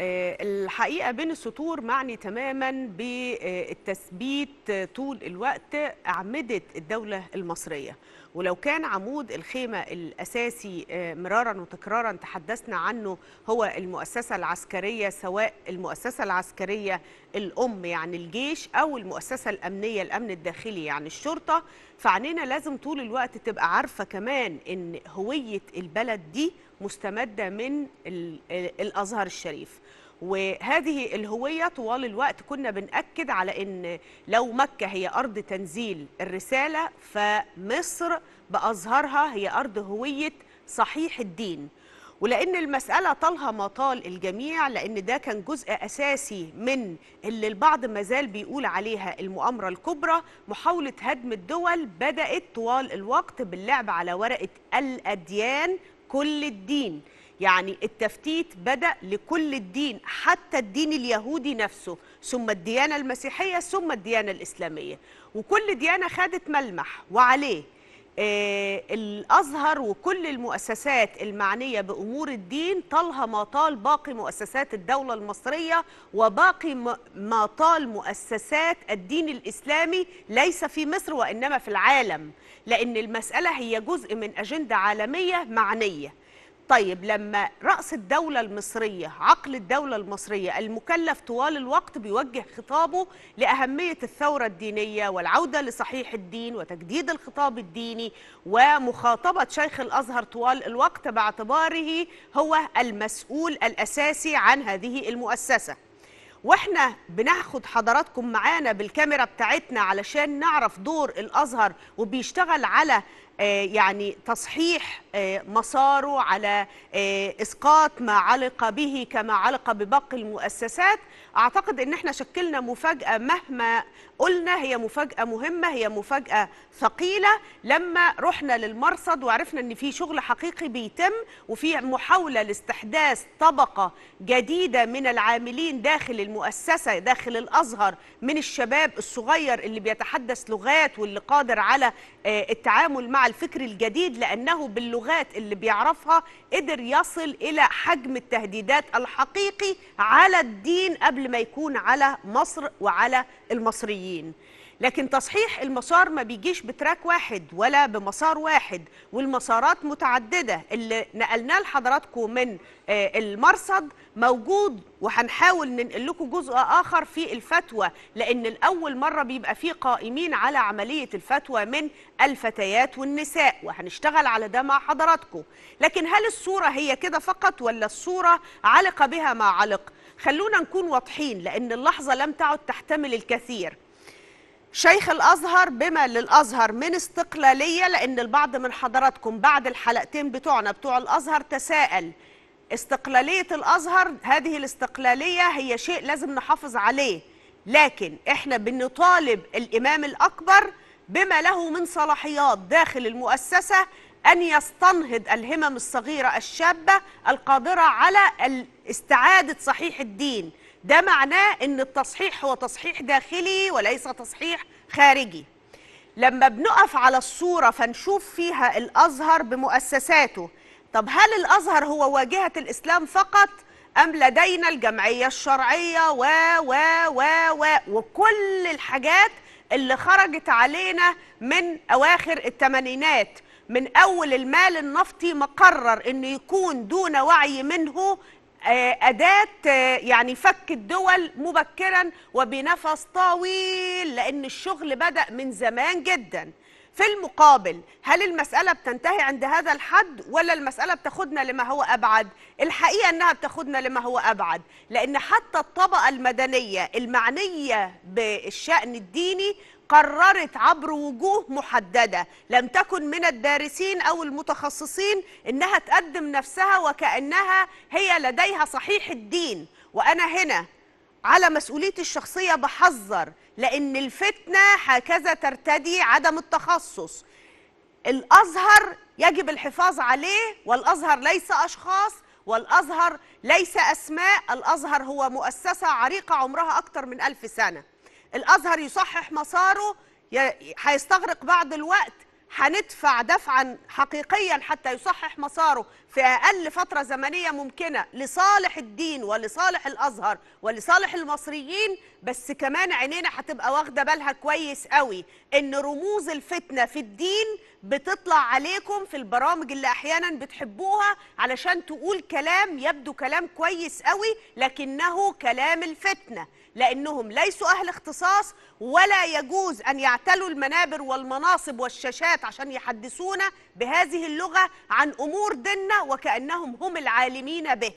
آه، الحقيقه بين السطور معني تماما بالتثبيت طول الوقت اعمده الدوله المصريه ولو كان عمود الخيمه الاساسي آه، مرارا وتكرارا تحدثنا عنه هو المؤسسه العسكريه سواء المؤسسه العسكريه الام يعني الجيش او المؤسسه الامنيه الامن الداخلي يعني الشرطه فعنينا لازم طول الوقت تبقى عارفه كمان ان هويه البلد دي مستمده من الازهر الشريف وهذه الهويه طوال الوقت كنا بناكد على ان لو مكه هي ارض تنزيل الرساله فمصر بازهرها هي ارض هويه صحيح الدين ولأن المسألة طالها ما طال الجميع لأن ده كان جزء أساسي من اللي البعض مازال بيقول عليها المؤامرة الكبرى محاولة هدم الدول بدأت طوال الوقت باللعب على ورقة الأديان كل الدين يعني التفتيت بدأ لكل الدين حتى الدين اليهودي نفسه ثم الديانة المسيحية ثم الديانة الإسلامية وكل ديانة خدت ملمح وعليه آه، الأزهر وكل المؤسسات المعنية بأمور الدين طالها ما طال باقي مؤسسات الدولة المصرية وباقي ما طال مؤسسات الدين الإسلامي ليس في مصر وإنما في العالم لأن المسألة هي جزء من أجندة عالمية معنية طيب لما رأس الدولة المصرية عقل الدولة المصرية المكلف طوال الوقت بيوجه خطابه لأهمية الثورة الدينية والعودة لصحيح الدين وتجديد الخطاب الديني ومخاطبة شيخ الأزهر طوال الوقت باعتباره هو المسؤول الأساسي عن هذه المؤسسة واحنا بناخد حضراتكم معانا بالكاميرا بتاعتنا علشان نعرف دور الازهر وبيشتغل على آه، يعني تصحيح آه، مساره على آه، اسقاط ما علق به كما علق بباقي المؤسسات اعتقد ان احنا شكلنا مفاجاه مهما قلنا هي مفاجاه مهمه هي مفاجاه ثقيله لما رحنا للمرصد وعرفنا ان في شغل حقيقي بيتم وفي محاوله لاستحداث طبقه جديده من العاملين داخل المؤسسه داخل الازهر من الشباب الصغير اللي بيتحدث لغات واللي قادر على التعامل مع الفكر الجديد لأنه باللغات اللي بيعرفها قدر يصل إلى حجم التهديدات الحقيقي على الدين قبل ما يكون على مصر وعلى المصريين لكن تصحيح المسار ما بيجيش بتراك واحد ولا بمسار واحد والمسارات متعددة اللي نقلناه لحضراتكم من آه، المرصد موجود وهنحاول ننقل لكم جزء آخر في الفتوى لأن الأول مرة بيبقى فيه قائمين على عملية الفتوى من الفتيات والنساء وهنشتغل على ده مع حضراتكم لكن هل الصورة هي كده فقط ولا الصورة علق بها ما علق خلونا نكون واضحين لأن اللحظة لم تعد تحتمل الكثير شيخ الأزهر بما للأزهر من استقلالية لأن البعض من حضراتكم بعد الحلقتين بتوعنا بتوع الأزهر تساءل استقلالية الأزهر هذه الاستقلالية هي شيء لازم نحافظ عليه لكن احنا بنطالب الإمام الأكبر بما له من صلاحيات داخل المؤسسة أن يستنهض الهمم الصغيرة الشابة القادرة على استعادة صحيح الدين ده معناه أن التصحيح هو تصحيح داخلي وليس تصحيح خارجي لما بنقف على الصورة فنشوف فيها الأزهر بمؤسساته طب هل الأزهر هو واجهة الإسلام فقط أم لدينا الجمعية الشرعية و و و و وكل الحاجات اللي خرجت علينا من أواخر الثمانينات من أول المال النفطي مقرر أنه يكون دون وعي منه آه، أداة آه، يعني فك الدول مبكرا وبنفس طويل لأن الشغل بدأ من زمان جدا في المقابل هل المسألة بتنتهي عند هذا الحد ولا المسألة بتاخدنا لما هو أبعد؟ الحقيقة أنها بتاخدنا لما هو أبعد لأن حتى الطبقة المدنية المعنية بالشأن الديني قررت عبر وجوه محددة لم تكن من الدارسين أو المتخصصين إنها تقدم نفسها وكأنها هي لديها صحيح الدين وأنا هنا على مسؤوليتي الشخصية بحذر لأن الفتنة هكذا ترتدي عدم التخصص الأزهر يجب الحفاظ عليه والأزهر ليس أشخاص والأزهر ليس أسماء الأزهر هو مؤسسة عريقة عمرها أكثر من ألف سنة الازهر يصحح مساره هيستغرق بعض الوقت هندفع دفعا حقيقيا حتى يصحح مساره في اقل فتره زمنيه ممكنه لصالح الدين ولصالح الازهر ولصالح المصريين بس كمان عينينا هتبقى واخده بالها كويس قوي ان رموز الفتنه في الدين بتطلع عليكم في البرامج اللي احيانا بتحبوها علشان تقول كلام يبدو كلام كويس قوي لكنه كلام الفتنه لأنهم ليسوا أهل اختصاص ولا يجوز أن يعتلوا المنابر والمناصب والشاشات عشان يحدثونا بهذه اللغة عن أمور ديننا وكأنهم هم العالمين به